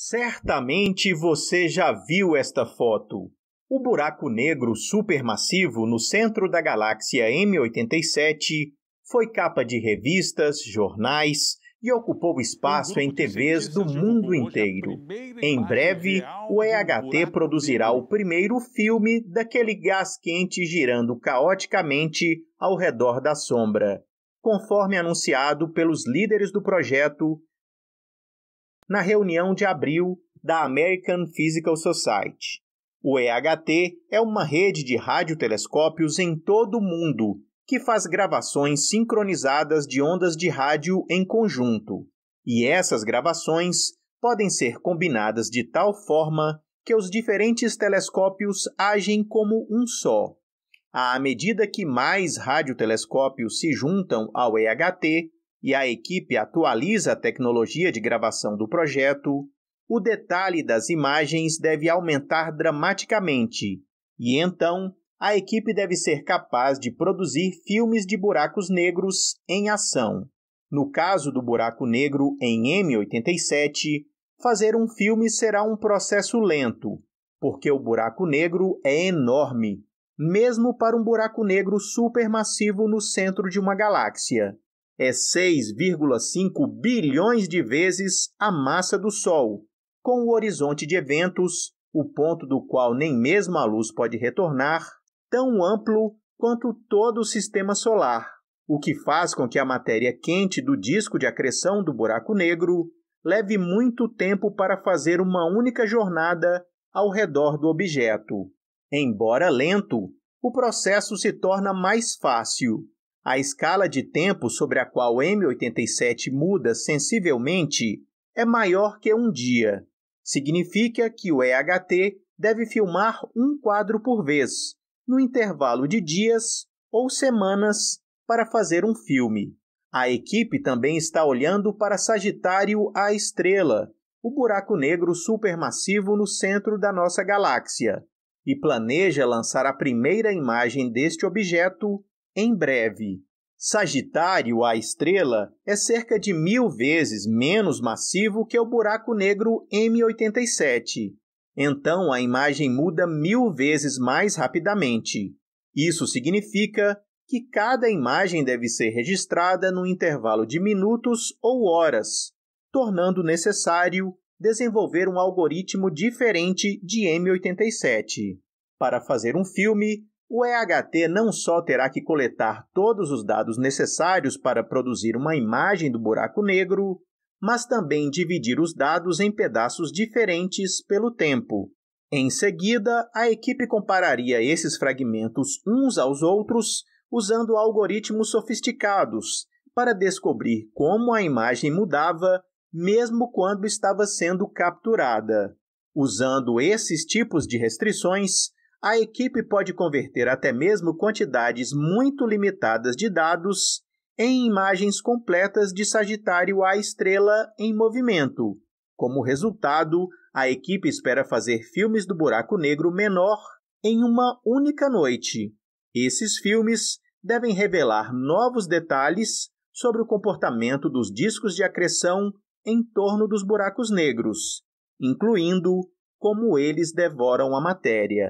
Certamente você já viu esta foto. O buraco negro supermassivo no centro da galáxia M87 foi capa de revistas, jornais e ocupou espaço em TVs do mundo inteiro. Em breve, o EHT produzirá o primeiro filme daquele gás quente girando caoticamente ao redor da sombra, conforme anunciado pelos líderes do projeto na reunião de abril da American Physical Society. O EHT é uma rede de radiotelescópios em todo o mundo que faz gravações sincronizadas de ondas de rádio em conjunto. E essas gravações podem ser combinadas de tal forma que os diferentes telescópios agem como um só. À medida que mais radiotelescópios se juntam ao EHT, e a equipe atualiza a tecnologia de gravação do projeto, o detalhe das imagens deve aumentar dramaticamente, e então a equipe deve ser capaz de produzir filmes de buracos negros em ação. No caso do buraco negro em M87, fazer um filme será um processo lento, porque o buraco negro é enorme, mesmo para um buraco negro supermassivo no centro de uma galáxia é 6,5 bilhões de vezes a massa do Sol, com o horizonte de eventos, o ponto do qual nem mesmo a luz pode retornar, tão amplo quanto todo o sistema solar, o que faz com que a matéria quente do disco de acreção do buraco negro leve muito tempo para fazer uma única jornada ao redor do objeto. Embora lento, o processo se torna mais fácil a escala de tempo sobre a qual M87 muda sensivelmente é maior que um dia. Significa que o EHT deve filmar um quadro por vez, no intervalo de dias ou semanas, para fazer um filme. A equipe também está olhando para Sagitário A Estrela, o buraco negro supermassivo no centro da nossa galáxia, e planeja lançar a primeira imagem deste objeto em breve. Sagitário, a estrela, é cerca de mil vezes menos massivo que o buraco negro M87. Então, a imagem muda mil vezes mais rapidamente. Isso significa que cada imagem deve ser registrada no intervalo de minutos ou horas, tornando necessário desenvolver um algoritmo diferente de M87. Para fazer um filme, o EHT não só terá que coletar todos os dados necessários para produzir uma imagem do buraco negro, mas também dividir os dados em pedaços diferentes pelo tempo. Em seguida, a equipe compararia esses fragmentos uns aos outros usando algoritmos sofisticados para descobrir como a imagem mudava mesmo quando estava sendo capturada. Usando esses tipos de restrições, a equipe pode converter até mesmo quantidades muito limitadas de dados em imagens completas de Sagitário A estrela em movimento. Como resultado, a equipe espera fazer filmes do buraco negro menor em uma única noite. Esses filmes devem revelar novos detalhes sobre o comportamento dos discos de acreção em torno dos buracos negros, incluindo como eles devoram a matéria.